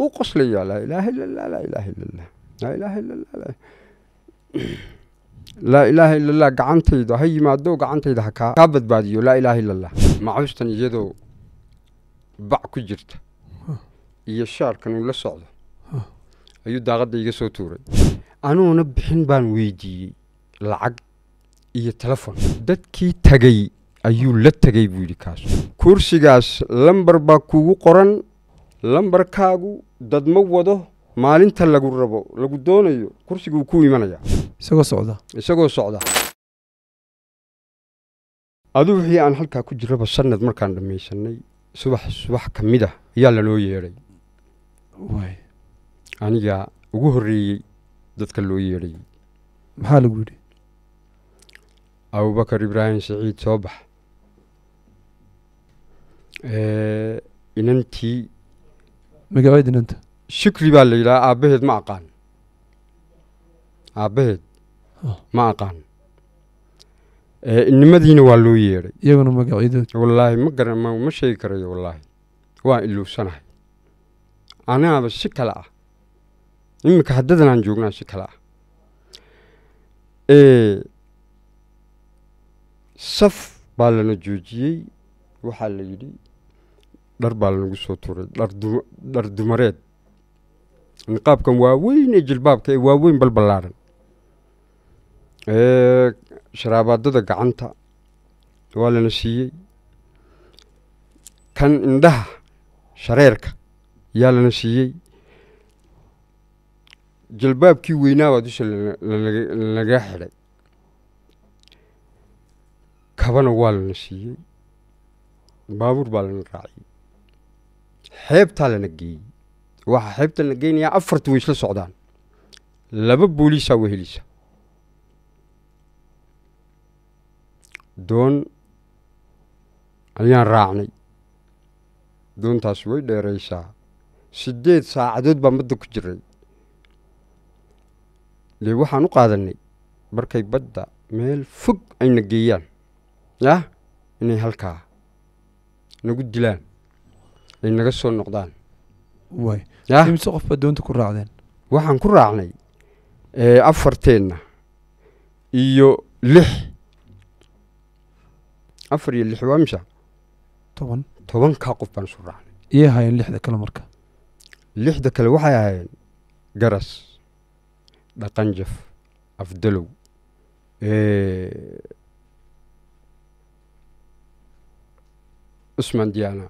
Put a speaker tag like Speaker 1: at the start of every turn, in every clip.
Speaker 1: uu qoslaya laa ilaaha ila lah laa ilaaha ila lah laa ilaaha ila lah laa ilaaha ila lah gacantayda ha yimaado gacantayda ha kaa kaa badbaadiyo laa ilaaha ila lah macuustan iyadoo bac ku jirta iyo shaarkan uu la socdo ayuu daaqadda iga soo tuuray anuuna bixin baan weydiiyey lacag iyo telefon dadkii tagay ayuu la tegay buu yidhi kaas kursigaas lambar baa kuugu qoran lambarkaagu dad ma wado maalinta lagu rabo lagu doonayo kursiguu ku imanaya isagoo socda aduu wixii aan halkaa ku jiraba sanad markaan dhammaysanay subax subax ka mid ah ayaa lanoo yeedhay anigaa ugu horreeyey dadka loo yeedhay maxaa lagu yidhi abubakar ibraahim siciid soo bax inantii magacaa dinanta shukri baa la yidhaha aabaheed ma aqaan aabaheed ma aqaan inimadiina waa loo yeedhay iyaguna magacyadod wallaahi ma gara ma sheegi karayo wallaahi waan iluusanahay anaaba si kale ah iminka haddadan aan joognaa si kale ah saf baa lana joojiyey waxaa la yidhi dhar baa lagu soo tuuray dhar dumareed niqaabkan waaweyn ee jilbaabka ee waaweyn balballaaran sharaabaadada gacanta waa lana siiyey kan indhaha shareerka yaa lana siiyey jilbaabkii weynaabaa dusha lanaga xidhay kabana waa lana siiyey baabuur baa lana raaciyey xeebtaa lana geeyey waxaa xeebta lana geynayaa afarti way isla socdaan laba booliisaa wehelisa doon ayaan raacnay doontaas way dheeraysaa siddeed saacadood baa badda ku jiray dee waxaan u qaadannay markay badda meel fog ayna geeyaan yah inay halkaa nagu dilaan ay naga soo noqdaan ah? imise qofbaa doonta ku raacdeen waxaan ku raacnay eh, afarteenna iyo lix afar iyo lix waa misha toban tobankaa qof baan isu raacnay iyay ahaayeen lixda kale marka lixda kale waxay ahaayeen garas dhaqanjaf afdalow cusmaan eh, diyaana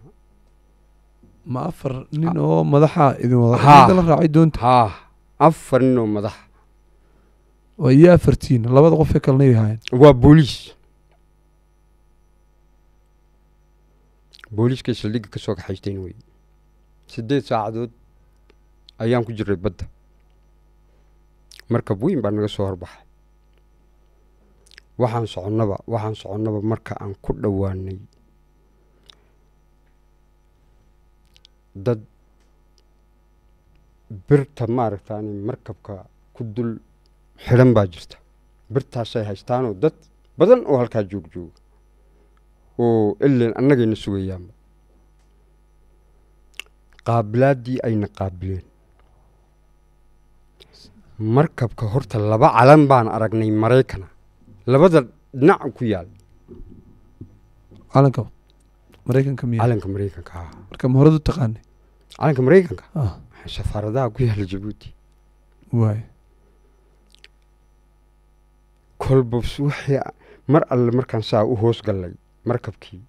Speaker 2: ma afar nin ah. oo madaxa
Speaker 1: idin wadala raacay doonta haa afar nin oo madaxa
Speaker 2: waa iyo afartiin labada qofee kalena yahaayeen waa booliis
Speaker 1: booliiskay saldhigga ka soo kaxaysteen wey sideed saacadood ayaan ku jiray badda markab weyn baa naga soo horbaxay waxaan soconnaba waxaan soconnaba marka aan ku dhowaanay dad birta maaragtaani markabka ku dul xidhan baa jirta birtaasay haystaanoo dad badan oo halkaa joogjooga oo ilan annagayna sugayaanba qaabilaadii ayna qaabileen markabka horta laba calan baan aragnay maraykana labada dhinac ku yaal calanka
Speaker 2: maraykanka miya calanka maraykanka marka ma horadu taqaanay calanka maraykanka
Speaker 1: safaaradaha ku yaala jabuuti kolba wixii mar alle markaan saa u hoos gallay markabkii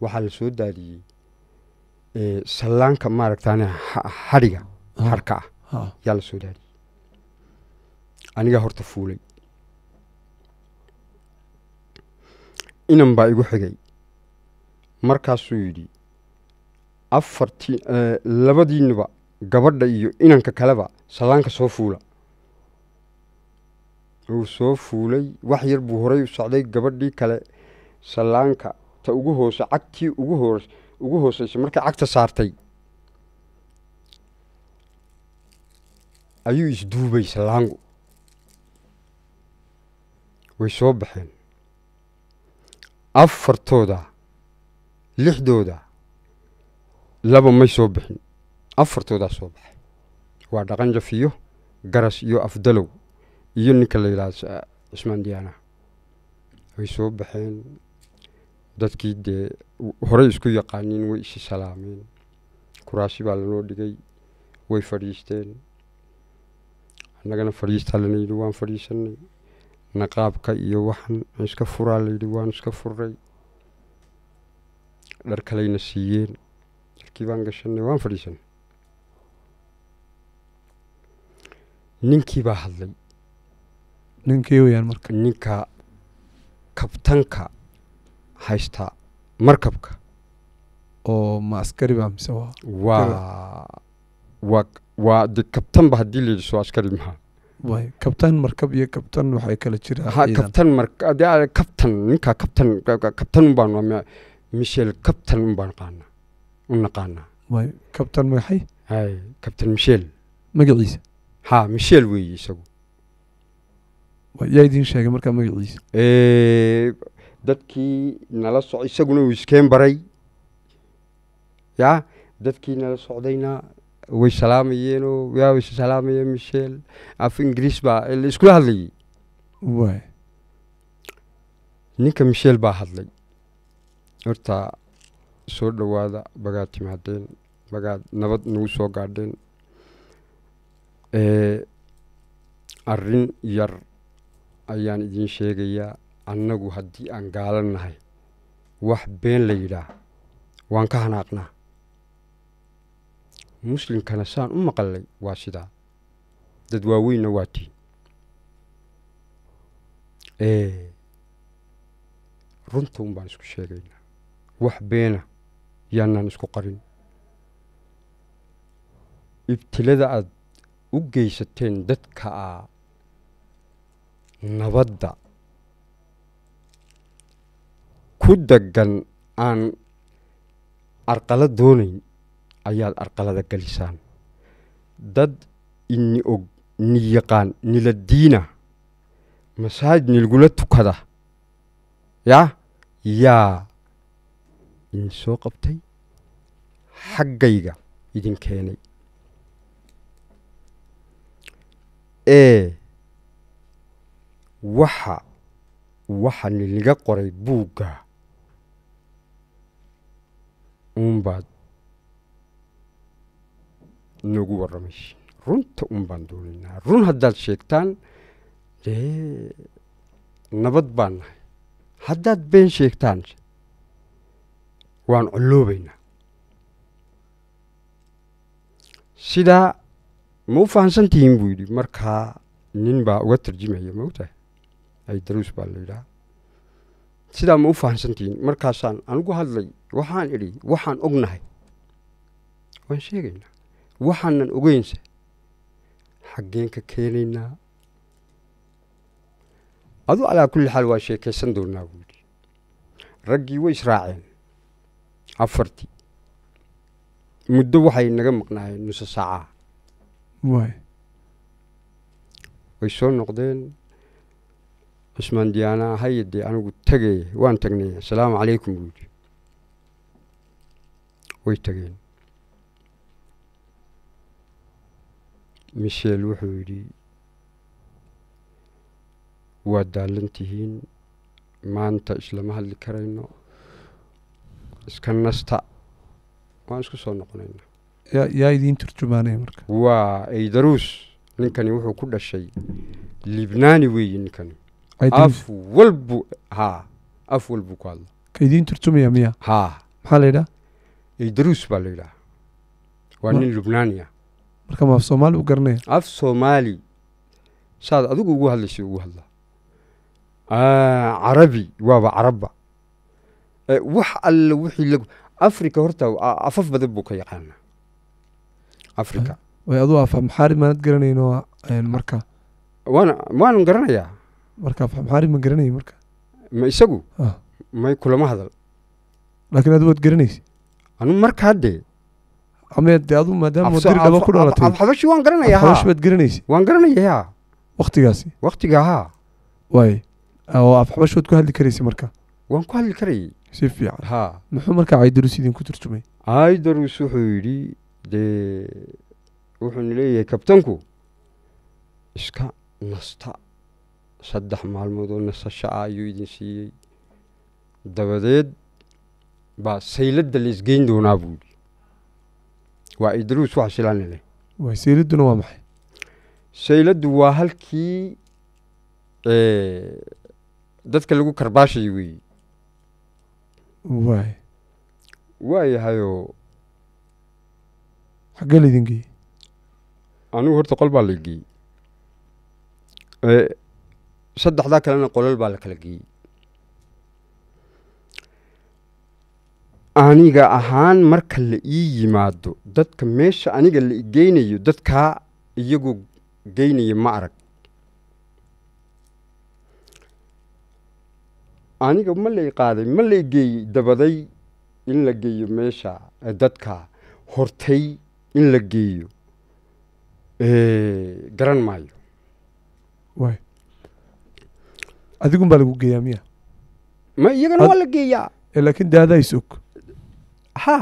Speaker 1: waxaa la soo daadiyey sallaanka maaragtaan hadhiga harka ah yaa la soo daadiyey anigaa horta fuulay inan baa igu xigay markaasuu yidhi afartii eh, labadiinaba gabadha iyo inanka kaleba salaanka soo fuula uu soo fuulay wax yar buu horay u socday gabadhii kale salaanka ta ugu hoose cagtii ugu ugu hooseysa markay cagta saartay ayuu isduubay salaangu way soo baxeen afartooda lixdooda laba may soo bixin afartoodaa soo baxay waa dhaqan jafiyo garas iyo afdalow iyo ninka la yidhahda cismaan diyaanaha way soo baxeen dadkii dee horey isku yaqaaniin way isi salaameen kuraasi baa lanoo dhigay way fadhiisteen annagana fadhiistaa lana yidhi waan fadhiisanay naqaabka iyo waxan iska furaa layidhi waan iska furay dhar kalayna siiyeen codkii baan gashanay waan fadhiisanay ninkii baa hadlay ninkii weyaan marka ninka kabtanka haysta
Speaker 2: markabka oo ma askari baa mise waa
Speaker 1: waa waa de kabtanba haddii la yidhiso askari maha
Speaker 2: kabtan markab iyo kabtan
Speaker 1: waxay kala jiraankabtan markabtan ninkaa kabtan kabtan unbaan mishel kabtan unbaan qaanaa u naqaanaa kabtan maxay kabtan misheel magaciisa ha misheel weeye isagu yaa idiin sheegay markaa magaciisa dadkii nala soc isaguna uu iskeen baray yaa dadkii nala socdayna way salaamayeenoo yaa is salaamayeen misheel af ingiriis baa la iskula hadlayey ninka misheel baa hadlay horta soo dhowaada magaad timaadeen bagaad nabad nagu soo gaadheen arrin yar ayaan idiin sheegayaa annagu haddii aan gaalan nahay wax been la yidhaah waan ka hanaaqnaa muslimkana saan u maqallay waa sidaa dad waaweynna waa tii runta un baan isku sheegaynaa wax beena yaanaan isku qarin ibtilada aada u geysateen dadka a nabadda ku deggan aan arqala doonayn ayaad arqalada gelisaan dad ini og ni yaqaan nila diina masaajid nilgula tukada yaa yaa idin soo qabtay xaggayga idin keenay ee waxa waxa ninaga qoray buugga uunbaad noogu warramaysa runta uun baan doonaynaa run haddaad sheegtaan dee nabad baan nahay haddaad been sheegtaan waan colluubaynaa sidaa ma u fahamsan tihiin buu yidhi markaa nin baa uga tarjimaya maogtahay ay daruus baa layidhaha sidaa ma u fahamsan tihiin markaasaan anigu hadlay waxaan idhi waxaan ognahay waan sheegaynaa waxaanan ogeynse xaggeen ka keenaynaa adu alaa kulli xaal waa sheekaysan doonaa buu yidhi raggii way israaceen afartii muddo waxay naga maqnaayeen nuso saacaha way soo noqdeen cusmaan diyaana hayadee anigu tagaya waan tagnay asalaamu calaykum buu yidhi way tageen michel wuxuu yidhi waa daalan tihiin maanta islama hadli karayno iska nasta waan isku soo noqonayna yaa idiin turjumaanaya marka waa aydaruus ninkani wuxuu ku dhashay libnaani weeye ninkani af walbu haa af walbuu ku hadla
Speaker 2: ka idiin turjumaya miya haa maxaa la yidhaha
Speaker 1: aydaruus baa la yidhaha waa nin lubnaani ah
Speaker 2: marka ma af soomaali u garanaya
Speaker 1: af soomaali saad adigu ugu hadlaysa ugu hadlaa carabi waaba carabba Eh, wax all wixii lagu africa horta afaf badan buu ka yaqaana africa
Speaker 2: way aduu afa maxaari maanad garanayno marka
Speaker 1: waana waanan garanayaa
Speaker 2: marka afa maxaari ma garanayay marka
Speaker 1: ma isagu may kulama hadal
Speaker 2: laakiin adu waad garanaysa
Speaker 1: anu markaa dee ame de adu maadaama dir ku dhalatay afxabashi waan garanaya afxabashi baad
Speaker 2: garanaysa waan garanaya yaa waktigaasi waktiga haa waay oo afxabashood ku hadli karaysa marka
Speaker 1: waan ku hadli karayay si fiican ha
Speaker 2: muxuu markaa caydarus idinku ku turjumay
Speaker 1: caydarus wuxuu yidhi dee wuxuuna leeyahay kabtanku iska nasta saddex maalmood oo nasasho ah ayuu idin siiyey dabadeed baa sayladda la isgeyn doonaa buu yidhi waa idruus wax shilaani leh sayladduna waa maxay sayladdu waa halkii dadka lagu karbaashay weeye waay waa
Speaker 2: xaggee laydin geeyey
Speaker 1: anigu horta qol baa la geeyey eh, saddexdaa kalena qolal baa la kala geeyey aniga ahaan marka la ii yimaado dadka meesha aniga la igeynayo dadkaa iyagu geynaya ma arag aniga ma lay qaaday ma lay geeyey dabaday in la geeyo meesha dadka hortay in la geeyo garan maayo y
Speaker 2: adigun baa lagu geeyaa miya
Speaker 1: ma iyagana waa la geeyaa
Speaker 2: eh, laakiin daadays og
Speaker 1: ha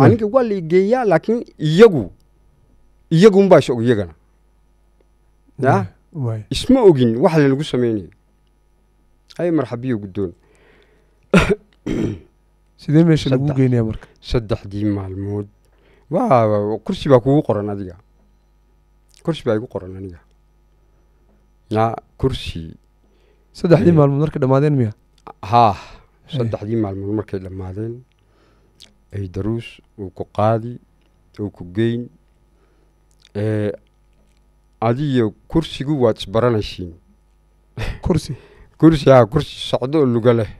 Speaker 1: aniga waa lay geeyaa laakiin iyagu iyagun baa is og iyagana ya isma ogin wax lalagu sameynayo ay marxabiyo guddoon sidee meesha lagu geynayaa marka saddexdii maalmood wa kursi baa kugu qoran adiga kursi baa igu qoran aniga yaa kursi
Speaker 2: saddexdii eh. maalmood markay dhammaadeen miya
Speaker 1: haa eh. saddexdii maalmood markay dhammaadeen ay daruus uu ku qaadi uu ku geyn eh, adiyo kursigu waad isbaranaysiin kursi kursi haa kursi socdo oo luga leh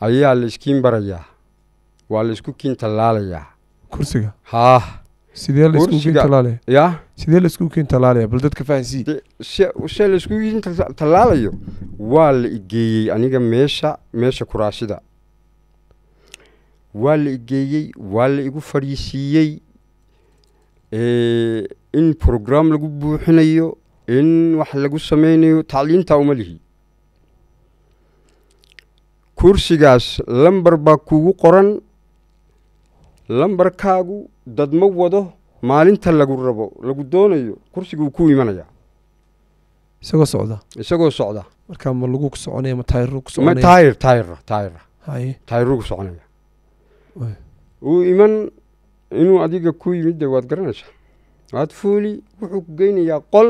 Speaker 1: ayaa la iskiin barayaa waa la isku kiintalaalayaa kursiga haah sidee laisku kiintalaalaya bal dadka fahansii se waa la igeeyey aniga meesha meesha kuraasida waa la igeeyey waa la igu fariisiiyey in program lagu buuxinayo in wax lagu samaynayo tacliintaa uma lihi kursigaas lambar baa kuugu qoran lambarkaagu dad ma wado maalinta lagu rabo lagu doonayo kursiguu ku imanayaa isagoo socda isagoo socda marka ma lagu soconaya ma taayirru ma taayir taayirra taayirra haye taayirru soconaya uu iman inuu adiga ku yimid dee waad garanaysaa waad fuuli wuxuu ku geynayaa qol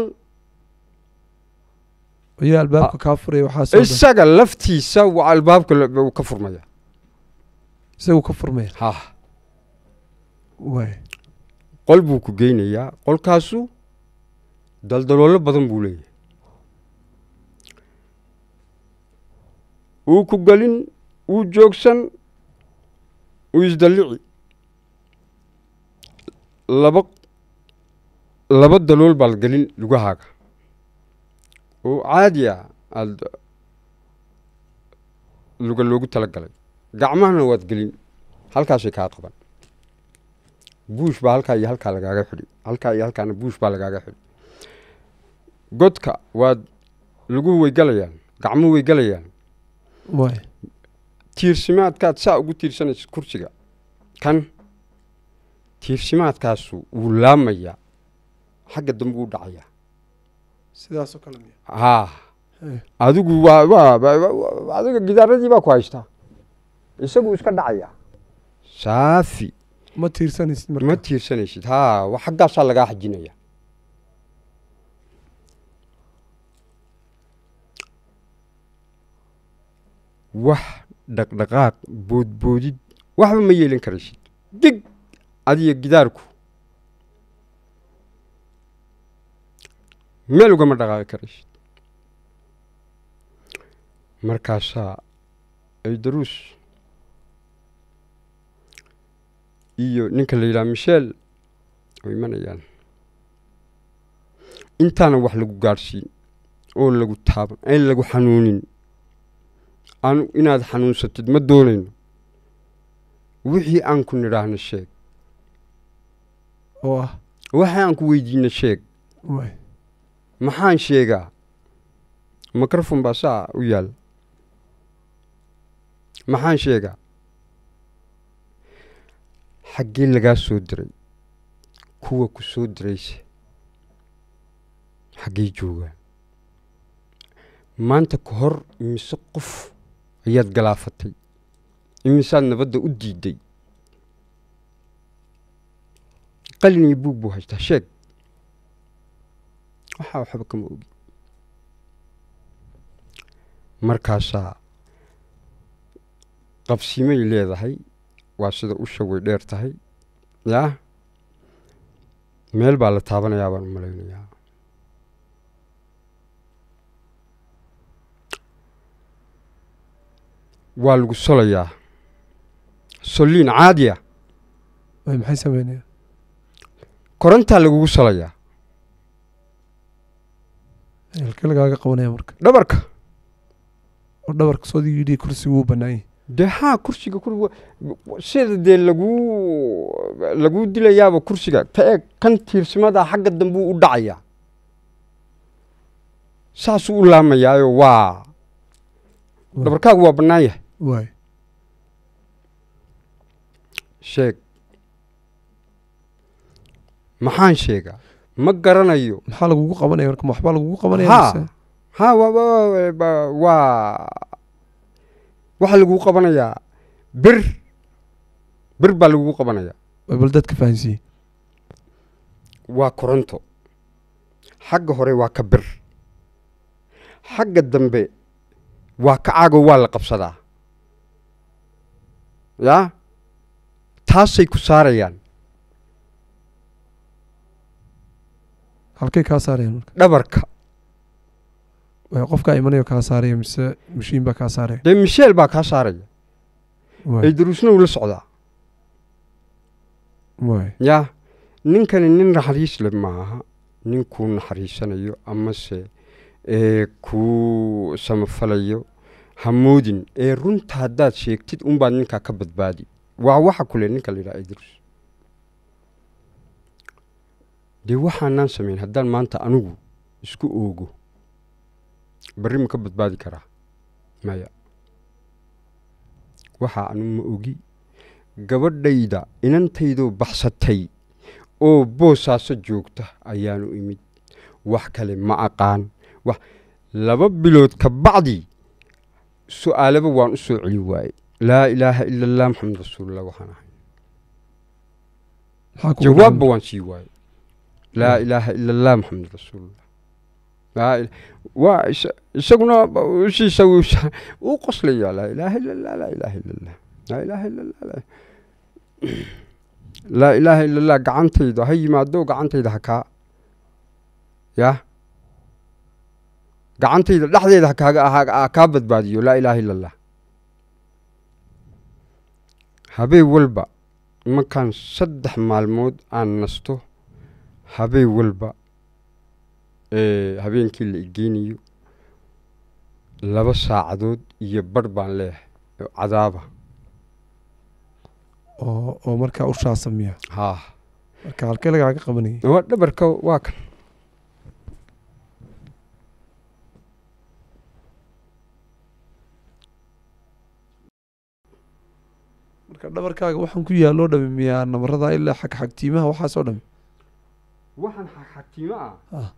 Speaker 1: iyo albaabka ah, kaa furaya waxaa isaga laftiisa waa albaabka ka furmaya
Speaker 2: isagu ka furmaya
Speaker 1: ha waay qol buu ku geynayaa qolkaasu daldaloolo badan buu leeyahay uu ku gelin uu joogsan uu isdallici laba laba dalool baa gelin lugahaaga oo caadi ah luga loogu talagalay gacmahana waad gelin halkaasay kaa qaban buush baa halkaa iyo halkaa lagaaga xidhi halkaa iyo halkaana buush baa lagaaga xidhi godka waad lagu weygalayaan gacmuu weygalayaan tiirsimaadkaad saa ugu tiirsanaysa kursiga kan tiirsimaadkaasu wuu laamayaa xagga dambu u dhacayaa sidaasoo kale ha eh. adigu wa adiga gidaaradii baa ku haystaa isaguu iska dhacaya saafi ma tiirsanaysid ma tiirsanaysid ha xaggaasaa lagaa xajinaya wax dhaqdhaqaaq boodboodid waxba ma yeelan karaysid dig adiyo gidaarku meel ugama dhaqaaqi karaysid markaasaa ay daruus iyo ninka la yidhaha michel oo imanayaan intaana wax lagu gaadhsiin oo lagu taaban ayn lagu xanuunin anu inaad xanuunsatid ma doonayno wixii aan ku nidhaahno sheeg oo ah waxaan ku weydiino sheeg maxaan sheegaa mikrofon baa saa u yaal maxaan sheegaa xaggii lagaa soo diray kuwa ku soo diraysa xaggee joogaa maanta ka hor imise qof ayaad galaafatay imisaad nabadda u diiday qalin iyo buug buu haystaa sheeg waxaa waxba kama ogi markaasaa qabsimay leedahay waa sida usha way dheer tahay yaah meel baa la taabanayaa baan u malaynayaa waa lagu solayaa soliin caadiya korantaa
Speaker 2: lagugu solayaa lagaaga qabanaya marka
Speaker 1: dhabarka dhabarka soo yidhi kursigu wuu banaanyay de ha kursiga sida dee laguu laguu dilayaaba kursiga ta ee kan tiirsamada xagga dambuu u dhacaya saasuu u laamayaayo waa dhabarkaagu waa bannaan yahay waay sheeg maxaan sheegaa ma garanayo maxaa lagugu qabanaya marka waxbaa lagugu qabanaya ha waa waxaa lagugu qabanayaa bir bir baa lagugu qabanayaa
Speaker 2: bal dadka fahansiiye
Speaker 1: waa koronto xagga hore waa ka bir xagga dambe waa ka caago waa la qabsadaa yaa taasay ku saarayaan halkey kaa saarayaan dhabarka qofkaa
Speaker 2: imanayo kaa saaraya mise mashiin baa kaa saaraya
Speaker 1: dee misheel baa kaa saaraya ee uu la socdaa yaa ninkani nin naxariis le maaha nin kuu naxariisanayo amase ee kuu samafalayo hamoodin ee runta haddaad sheegtid unbaad ninkaa ka badbaadi waa waxa kule ninka la yidhaha idruus dee waxaanaan sameyn haddaan maanta anigu isku oogo barri ma ka badbaadi karaa maya waxaa anigu ma ogi gabadhayda inantaydoo baxsatay oo boosaaso joogta ayaanu imid wax kale ma aqaan wax laba bilood ka bacdi su-aalaba waan u soo celi waayey laa ilaaha ila allah maxamed rasuulullah waxaan ahay jawaabba waan sii waaye laa hmm. ilaaha ila allah maxamed rasuulullah waa isaguna ishiisa wuu qoslayaa laa ilaaha ila allah laa ilaaha ila llah laa ilaaha ila allah laa ilaaha ila allah gacantayda ha yimaado gacantayda hakaa ya gacantayda dhexdeeda hakaga badbaadiyo laa ilaaha ila allah habeen walba markaan saddex maalmood aan nasto habeen walba habeenkii la igeynayo laba saacadood iyo barh baan leeyahay cadaaba
Speaker 2: oo markaa u shaasamya haa marka halkee lagaaga qabanayay
Speaker 1: dhabarka waa kan
Speaker 2: marka dhabarkaaga waxaan ku yaaloo dhami miyaa namarada ilaa xag waxaasoo dhami
Speaker 1: waxaan xakiimo ah. ah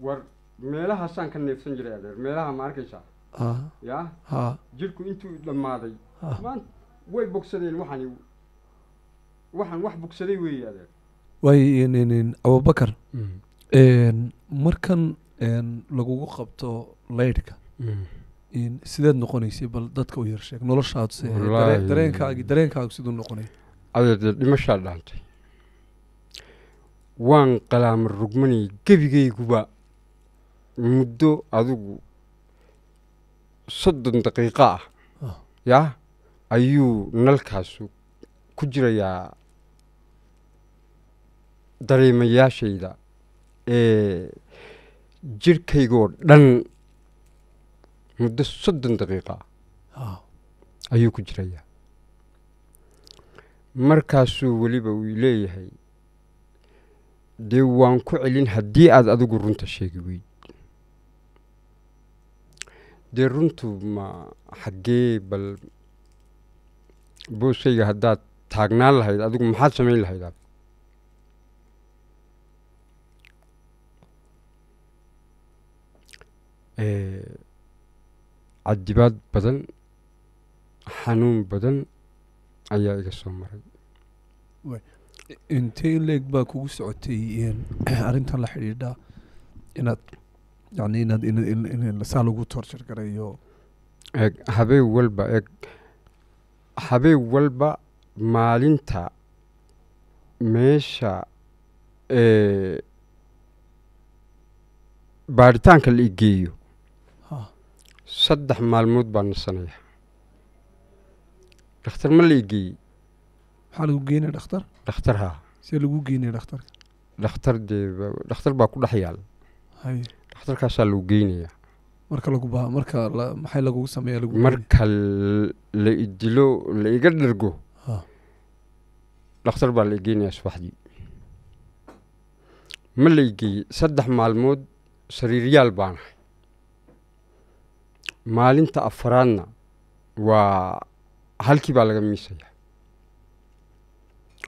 Speaker 1: war meelahaasaan ka neefsan jiray adeer meelaha ma arkaysaa
Speaker 2: ah. ya ah.
Speaker 1: jirku intuu dhammaaday maanta way bogsadeen waxaan waxaan wax bogsaday weeye adeer
Speaker 2: waay abubakar mm. markan lagugu qabto laydhka mm. sideed noqonaysay bal dadka u yarsheeg sheeg noloshaadu dareenkaagu siduu noqonay
Speaker 1: adeer dee dhimashaa dhaantay waan qalaamo rugmanay gebigayguba muddo adigu soddon daqiiqo ah yah ayuu nalkaasu ku jirayaa dareemayaashayda ee jirhkaygoo dhan muddo soddon daqiiqa ah, ah. ayuu ku jirayaa markaasuu weliba uu leeyahay dee waan ku celin haddii aada adigu runta sheegi weyd dee runtu ma xaggee bal booskayga haddaad taagnaan lahayd adigu maxaad samayn lahayd aad cadibaad badan xanuun badan ayaa iga soo maray
Speaker 2: intee leeg baa kugu socotay arintan la xidhiidha inaad yani inaad saa lagu
Speaker 1: torshar garayo eeg habeen walba eeg habeen walba maalinta meesha baaritaanka la igeeyo saddex maalmood baa nasanaya dhakhtar ma la igeeyey
Speaker 2: maxaa lagu geynaya dhakhtar dhakhtar ha see lagu geynaya dhakhtarka
Speaker 1: dhakhtar dee dhakhtar baa ku dhex yaal haye dhakhtarkaasaa lagu geynaya
Speaker 2: marka lagu ba marka maxay lagugu sameeya lagu marka
Speaker 1: la idilo la iga dhergo dhakhtar baa la igeynayaa subaxdii ma la igeeyey saddex maalmood sariiryaal baanahay maalinta afaraadna waa halkii baa laga miisayaa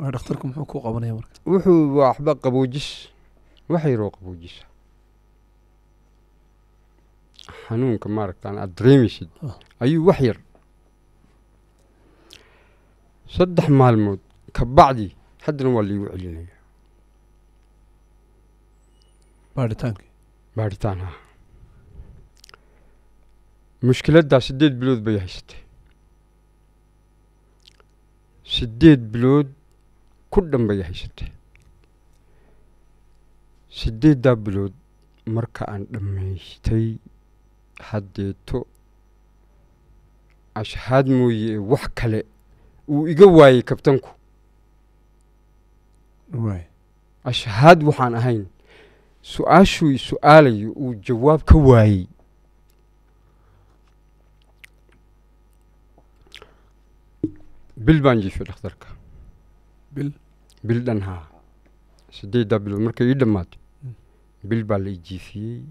Speaker 2: dhakhtarku muxuu ku qabanaya marka
Speaker 1: wuxuu waxba qaboojish wax yaroo qaboojisha xanuunka maaragtaan aada dareemeysid ah. ayuu wax yar saddex maalmood ka bacdi haddana waa laigu celinaya baaritaanki baaritaan ha mushkiladdaa siddeed bilood bay haysatay siddeed bilood ku dhan haysatee siddeeddaa bilood marka aan dhammaystay haddeeto ashhaad mooye wax kale uu iga waayey kabtanku ashhaad waxaan ahayn su-aashuu i-su-aalayo uu jawaab ka waayey bil baan jiifay dhakhtarka bil bil dhan haa siddeeddaa bilood markay ii dhammaato bil baa la i jiifiyey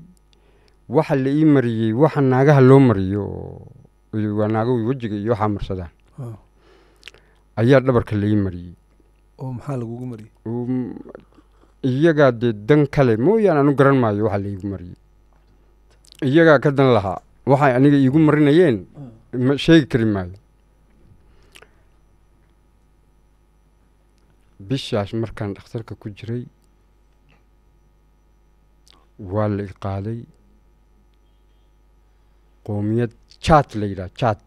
Speaker 1: waxa la ii mariyey waxa naagaha loo mariyo oo waa naago wejiga iyo waxaa marsadaan ayaa dhabarka la ii mariyey
Speaker 2: oo maxaa lagugu mariyey
Speaker 1: um, iyagaa dee dan kale mooyaane anu garan maayo waxa la mariyey iyagaa ka dan lahaa waxay aniga iigu marinayeen ma sheegi kari maayo bishaas markaan dhakhtarka ku jiray waa la iqaaday qaaday qoomiyad la yidhaha jaad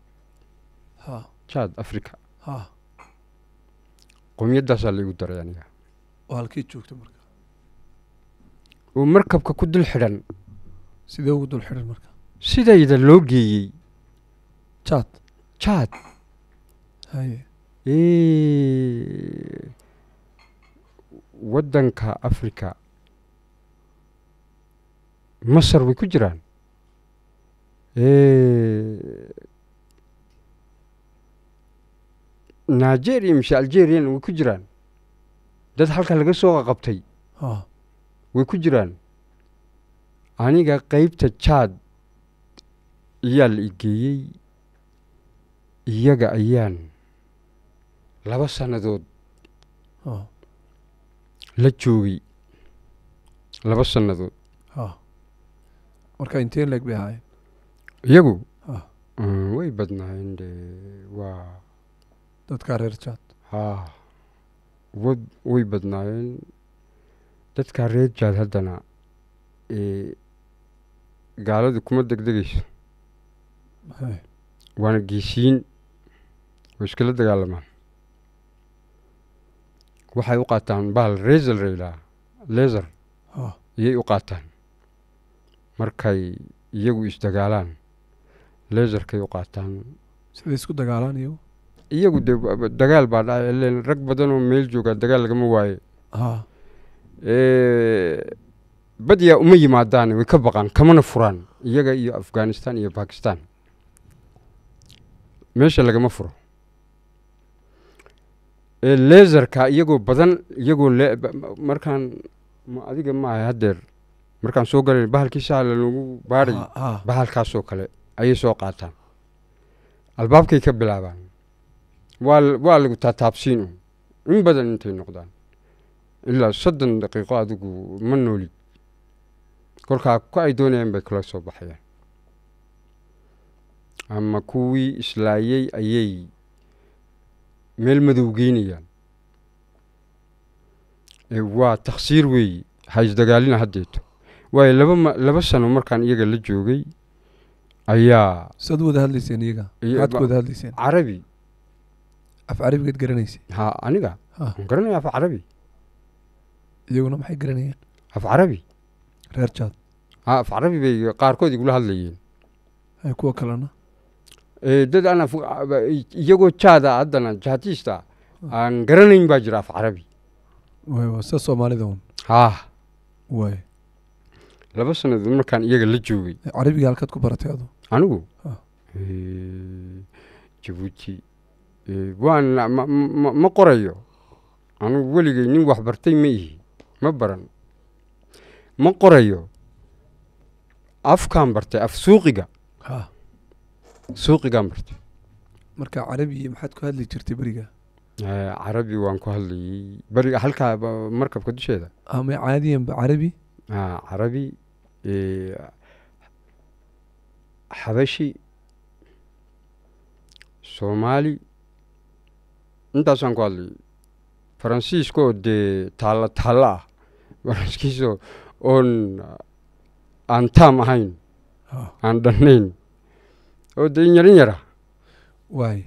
Speaker 1: jaad africa qoomiyadaasaa la daray aniga oo markabka ku dul xidhan sidayda loo geeyey jaad jaad waddanka afrika masar way ku jiraan nigeria mise algerian way ku jiraan dad halka laga soo qabtay ah. way ku jiraan aniga qaybta jaad ayaa la igeeyey iyaga ayaan laba sannadood ah la joogay laba sannadood
Speaker 2: ah. marka intee leeg bay ahaayeen
Speaker 1: iyagu ah. mm, way badnaayeen de waa dadkaa reer jaad haa ah. wad way badnaayeen dadkaa reer jaad haddana gaaladu kuma degdegayso waana geesiin oo iskala dagaalamaan waxay u qaataan bahal reser la yidhaaha leser iyay oh. u qaataan markay iyagu isdagaalaan leserkay u qaataan
Speaker 2: siday isku dagaalaan iyagu
Speaker 1: iyagu de dagaal baa dhacay ilen rag badanoo meel joogaa dagaal lagama waaye badyaa uma yimaadaan way ka baqaan kamana furaan iyaga iyo afghanistan iyo bakistan meesha lagama furo leserka iyagoo badan iyagoo markaan adiga maaha haddeer markaan soo galay bahalkii saala lagu baadhay ah, ah. bahalkaasoo kale ayay soo qaataan albaabkay ka bilaabaan waa waa lagu taataabsiin in badan intay noqdaan ilaa soddon daqiiqo adigu ma noolid kolkaa ku ay doonayaan bay kula soo baxayaan ama kuwii islaayey ayay meel madow geynayaan e, waa taksiir weeye hays dagaalina haddeeto waayo laba laba sano markaan iyaga la joogay ayaa
Speaker 2: saad wada hadlayseen iyaga maxaad hadlayseen carabi af carabigeed
Speaker 1: garanaysay ha aniga waan
Speaker 2: garanaya af carabi iyaguna maxay garanayeen af carabi reer jaad
Speaker 1: ha af carabi bay qaarkood igula hadlayeen kuwa kalena dad aan iyagoo jaada haddana jaadiista aan garanayn baa jira af carabi
Speaker 2: sida soomaalida un haah waay
Speaker 1: laba sannadood markaan iyaga la joogay
Speaker 2: carabiga halkaad ku baratay adu
Speaker 1: anigu jabuuti waan ma qorayo anugu weligay nin wax bartay ma ihi ma baran ma qorayo afkaan bartay af suuqiga suuqigaa martay
Speaker 2: marka carabi maxaad ku hadli jirtay beriga
Speaker 1: carabi waan ku hadlayay beriga halkaa markabka dusheeda
Speaker 2: ama ah, caadiyanba
Speaker 1: carabi ah, carabi xabashi soomaali intaasaan ku hadlayay faransiiskaoo dee taallo taallo ah faranskiisoo oon aan taam ahayn ah. aan dhannayn oo dayn yarin yara
Speaker 2: waay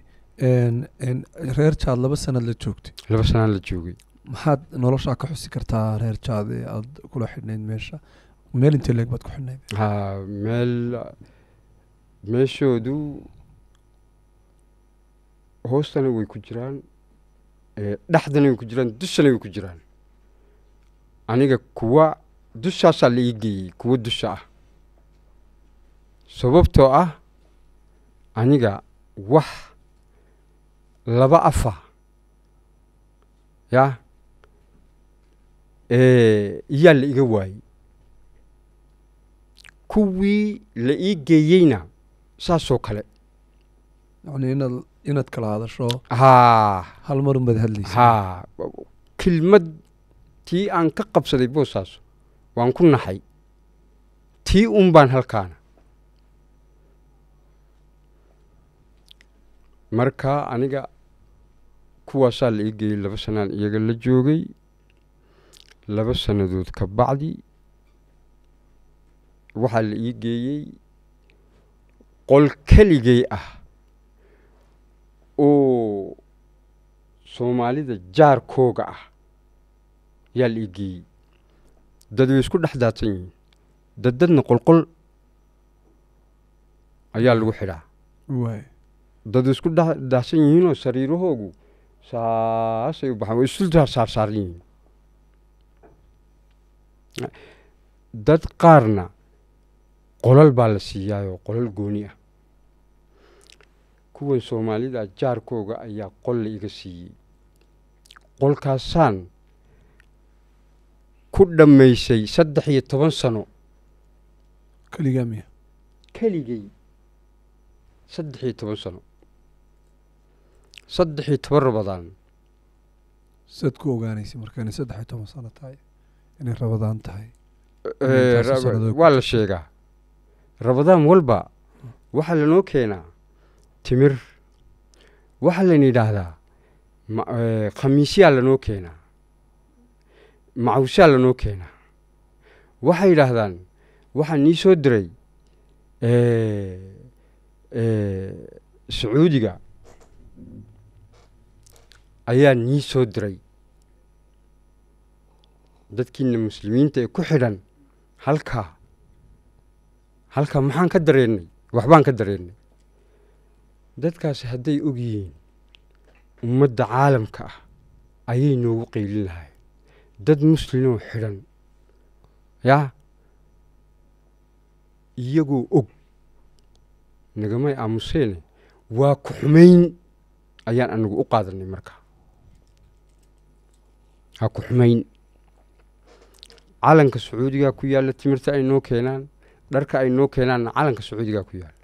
Speaker 2: reer jaad laba sanad la joogtay laba sanaad la joogay maxaad noloshaa ka xusi kartaa reer jaad ee aada kula xidhnayd meesha meel intee leeg baad ku xidhnayd
Speaker 1: ha meel meeshoodu hoostana way ku jiraan dhexdana way ku jiraan dushana way ku jiraan aniga kuwa dushaasaa la ii geeyey kuwa dusha ah sababtoo ah aniga wax laba afa ya iyaa la iga waayey kuwii la ii geeyeyna
Speaker 2: saasoo kale inaad kala hadasho
Speaker 1: hal kilmad tii aan ka qabsaday boosaaso waan ku naxay tii un baan halkaana marka aniga kuwaasaa la ii geeyey laba sanaan iyaga la joogay laba sannadood ka bacdi waxaa la ii geeyey qol keligay ah oo soomaalida jaarkooga ah yaa la ii geeyey dad way isku dhex daadsan yihiin daddadna qolqol ayaa lagu xidhaa dad isku dhedhaxsan yihiinoo sariirahoogu saasay u baxaan way isu saarsaaran yihiin dad qaarna qolal baa la siiyaayoo qolal gooni ah kuwan soomaalida jaarkooga ayaa qol la iga siiyey qolkaasaan ku dhammaysay saddex iyo toban sano keligay saddex iyo toban sano saddex iyo toban rabadaan
Speaker 2: saad ku ogaanaysa marka inay saddex iyo toban sano tahay inay rabadaan tahay
Speaker 1: eh, waa la sheegaa rabadaan walba waxaa lanoo keenaa timir waxaa layna yidhaahdaa eh, khamiisyaa lanoo keenaa macawsaa lanoo keenaa waxay yidhaahdaan waxaa nii soo diray eh, sacuudiga ayaa nii soo diray dadkiina muslimiinta ee ku xidhan halkaa halkaa maxaan ka dareennay waxbaan ka dareennay dadkaasi hadday og yihiin ummadda caalamka ah ayay noogu qaylin lahayn dad muslimoo xidhan yaa iyagoo og nagamay aamuseene waa ku xumayn ayaan anagu u qaadanay markaa ha ku xumayn calanka sacuudigaa ku yaalla timirta ay noo keenaan dharka ay noo keenaanna calanka sacuudigaa ku yaalla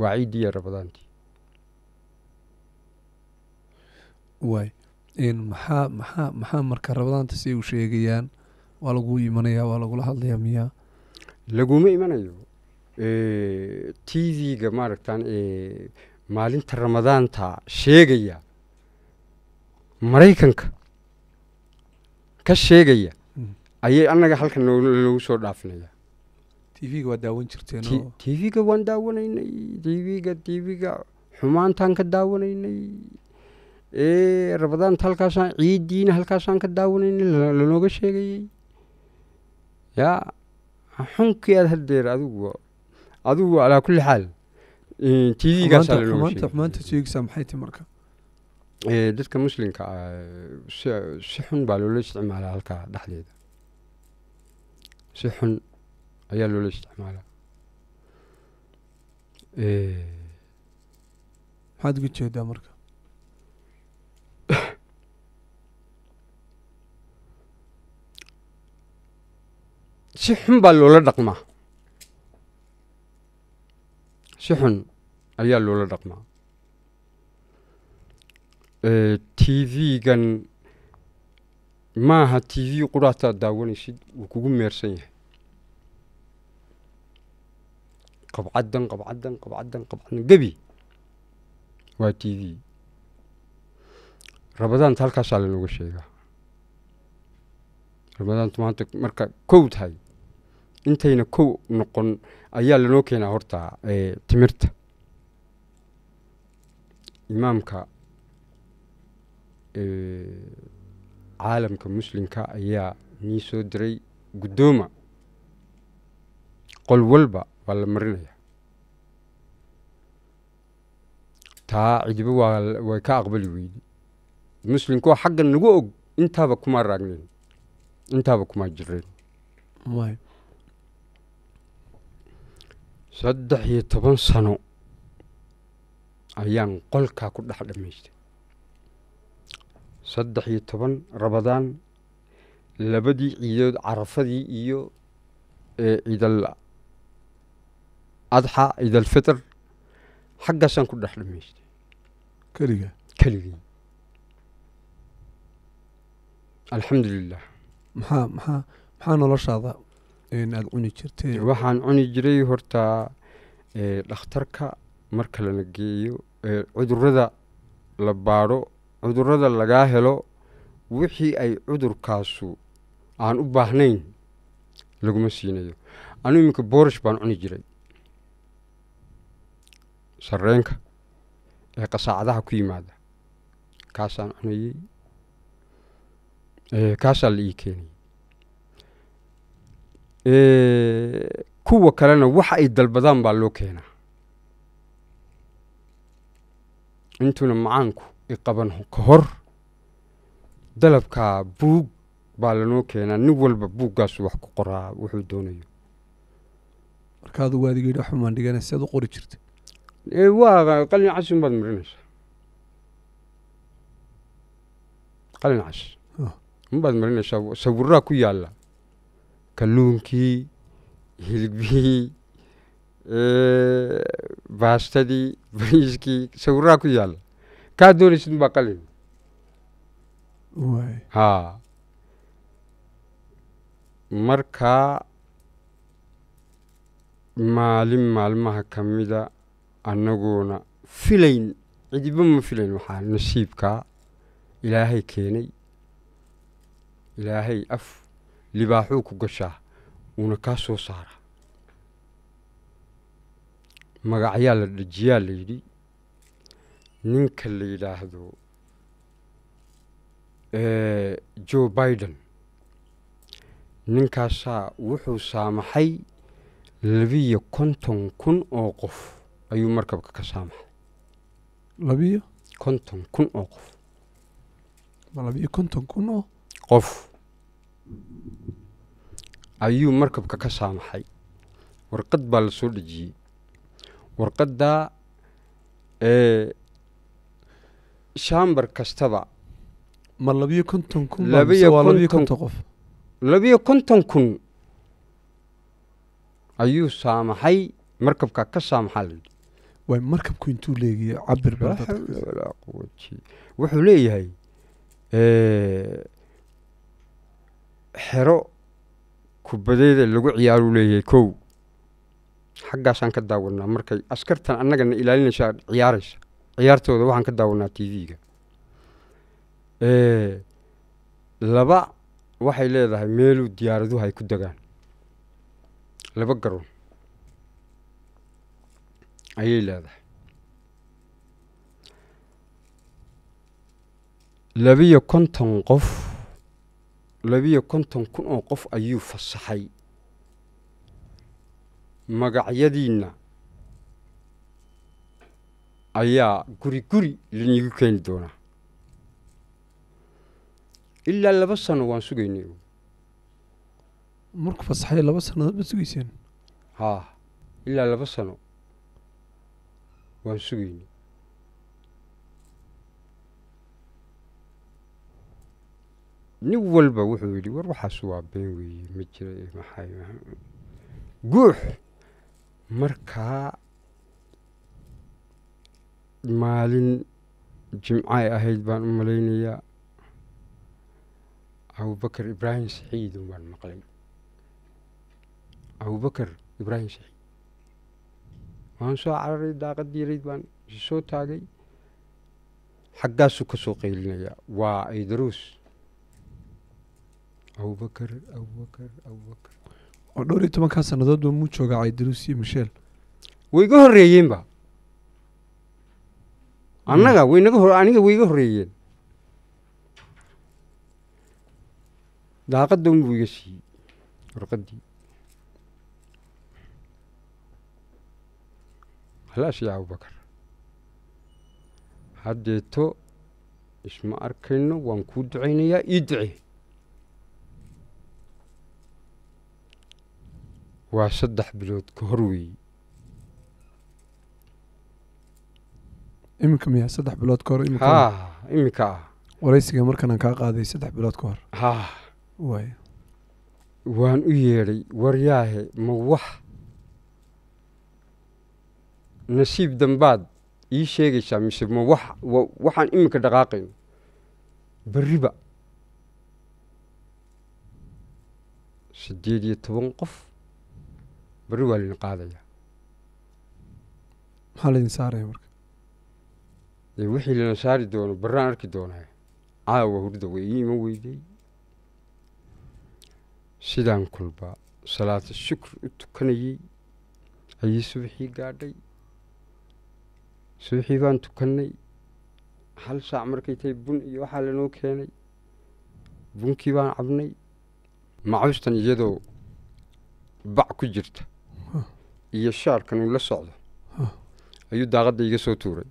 Speaker 1: waa ciiddii iyo rabadaantii
Speaker 2: waay maxaa maxaa maxaa marka rabadaanta si u sheegayaan waa lagu imanayaa waa lagula hadlayaa miyaa
Speaker 1: laguma imanayo t v-ga maaragtaan maalinta ramadaanta sheegaya maraykanka ka sheegaya hmm. ayay annaga halkan noogu soo dhaafinaya tvga waadaawan jirteen tvga waan daawanaynay tvga tvga xumaantaan ka daawanaynay rabadaanta halkaasaan ciidiina halkaasaan ka daawanaynay lanooga sheegayey yaa xunkii aad haddeer adigu adigu alaa kulli xaal tvgaasa lanooga sheegay dadka muslimka ah si xun baa loola isticmaalaa halkaa dhexdeeda si xun ayaa loola isticmaalaa
Speaker 2: maxaad uga jeedaa marka
Speaker 1: si xun baa loola dhaqmaa si xun ayaa loola dhaqmaa tv-gan ma aha tv quraataad daawanaysid wuu kugu meersan yahay qabcadan qabcadan qabcadan qabcadan gebi waa tv v rabadaanta halkaasaa lanooga sheegaa rabadaantu maanta marka kow tahay intayna kow noqon ayaa lanoo keenaa horta timirta imaamka caalamka muslimka ayaa nii soo diray guddooma qol walba waa la marinaya taa cidibo way ka aqbali weydi muslimkuwa xagga nagu og intaaba kumaa raagnayn intaaba kumaa jireen saddex iyo toban sano ayaan qolkaa ku dhex dhammaystay saddex iyo toban rabadaan labadii ciidood carafadii iyo ciidal adxa ciidalfitr xaggaasaan ku dhex dhamaystay keliga keligii
Speaker 2: alxamdu lilah maxaa maxaa maxaa noloshaada aada cuni jirtee
Speaker 1: waxaan cuni jiray hortaa dhakhtarka marka lana geeyo cudurada la baadho cudurrada lagaa helo wixii ay cudurkaasu aan u baahnayn laguma siinayo anuu iminka boorish baan cuni jiray sarreenka ee qasaacadaha ku yimaada kaasaan cunayey kaasaa la ii keenayay kuwa kalena wax ay dalbadaan baa loo keenaa intuuna macaanku qaban ka hor dalabkaa buug baa lanoo keenaa nin walba buuggaas wax ku qoraa wuxuu doonayo
Speaker 2: marka aduu waadigayidha waxumaan dhigana
Speaker 1: si u qori jirta waa qalin cash unbaad marinaysaa qalin cash oh. unbaad marinaysaa sawiraa ku yaalla kalluunkii hilbihii baastadii bariiskii sawiraa ku yaalla kaa doonaysid baa qalin haa marka maalin maalmaha ka mida annagoona filayn cidiba ma filayn waxaa nasiibkaa ilaahay keenay ilaahay af libaaxuu ku gashaa wuuna kaa soo saaraa magacyaa la dhejiyaa la ninka la yidhaahdo joe biden ninkaasaa wuxuu saamaxay labiyo konton kun oo qof ayuu markabka ka saamaxay labiyo konton kun oo
Speaker 2: qof labiyo konton kun oo qof
Speaker 1: ayuu markabka ka saamaxay warqad baa la soo dhejiyey warqaddaa ee shaambar kastaba ma labiyo konton kun labiyo konton qof labiyo konton kun ayuu saamaxay markabka ka saamaxaa layidhi waay markabku intuu leegiya cabir wuxuu leeyahay xero kubadeeda lagu ciyaaruu leeyahay kow xaggaasaan ka daawanaa markay askartan annagana ilaalinaysaa ciyaaraysa ciyaartooda waxaan ka daawanaa t v-ga laba waxay leedahay meeluu diyaaraduhu ay ku degaan laba garoon ayay leedahay labiyo konton qof labiyo konton kun oo qof ayuu fasaxay magacyadiina ayaa guri guri liniigu keeni doonaa ilaa laba sano waan sugaynay
Speaker 2: marku fasaxay laba sannadood ma sugayseen
Speaker 1: haa ilaa laba sano waan sugaynay nin walba wuxuu yidhi war waxaas waa been weeye ma jira maxaa guux markaa maalin jimcay ahayd baan u malaynayaa abubakar ibraahim saxiidun baan maqlay abubakar ibraahim saxiid waan soo cararay daaqadii yarayd baan soo taagay xaggaasuu ka soo qaylinayaa waa aydaruus abubakar abubakar abubakar oo dhowr
Speaker 2: iyo tobankaa ba muu joogaa caydaruus iyo misheel
Speaker 1: way iga horreeyeenba annaga waynaga aniga wayga horreeyeen daaqadda unbuu iga siiyey warqaddii halaas iyo abubakar haddeeto isma arkayno waan kuu ducaynayaa ii ducee waa saddex bilood ka hor weeye
Speaker 2: iminka miya saddex bilood ka hor imika ah waraysiga markanaan kaa qaaday saddex bilood ka hor
Speaker 1: waay waan u yeedhay waryaahe ma wax nasiib dambaad ii sheegaysaa mise ma wax waxaan iminka dhaqaaqayn berriba sideed iyo toban qof berri waa laydin qaadayaa
Speaker 2: maxaa laydin saaraya marka
Speaker 1: wixii lana saari doono barraan arki doonaa caawa hurda way ii iman weydey sidaan kulba salaata shukr u tukanayey ayay subaxii gaadhay subaxii baan tukannay hal saac markay tahay bun iyo waxaa lanoo keenay bunkii baan cabnay macuustan iyadoo bac ku jirta iyo shaarkan uu la socdo ayuu daaqadda iga soo tuuray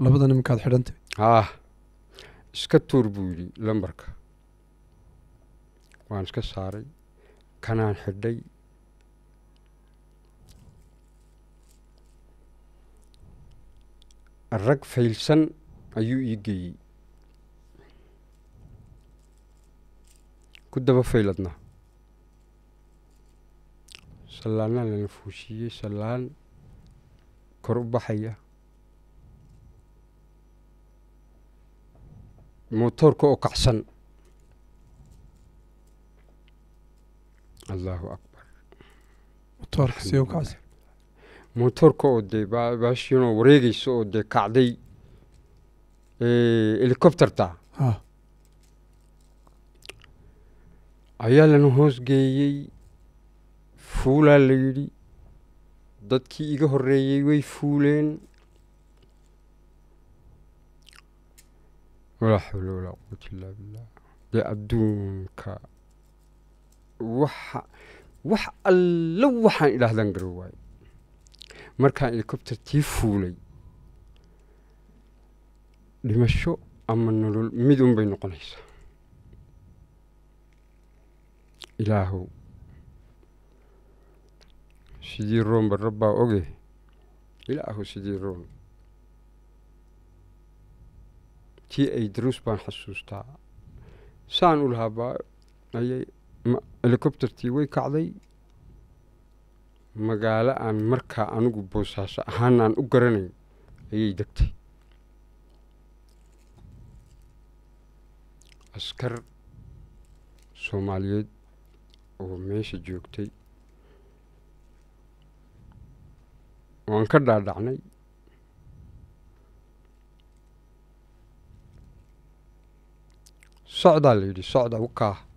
Speaker 2: labada nimankaad xidhantay
Speaker 1: ah iska tuur buu yidhi lambarka waan iska saaray kanaan xidhay rag faylsan ayuu ii geeyey ku daba fayladna sallaanaa lana nafuusiiyey sallaan kor u baxaya motoorka oo kacsan allahu akbar motoorka oo dee baashiinoo wareegeysa oo dee kacday helicobterta ayaa lana hoos geeyey fuulaa la yidhi dadkii iga horreeyey way fuuleen walaa xawla walaa quwata illaa billah dee adduunka waxa wax allo waxaan idhaahdan gara waayo markaan tii fuulay dhimasho ama nolol mid un bay noqonaysaa ilaahow sidii roon barrabbaa oge ilaahow sidii roon tii ay daruus baan xasuustaa saan u lahaabaa ayay helikobtertii way kacday magaalo aan markaa anigu boosaaso ahaan aan u garanay ayay degtay askar soomaaliyeed oo meesha joogtay waan ka dhaadhacnay Só dali, só da, o carro.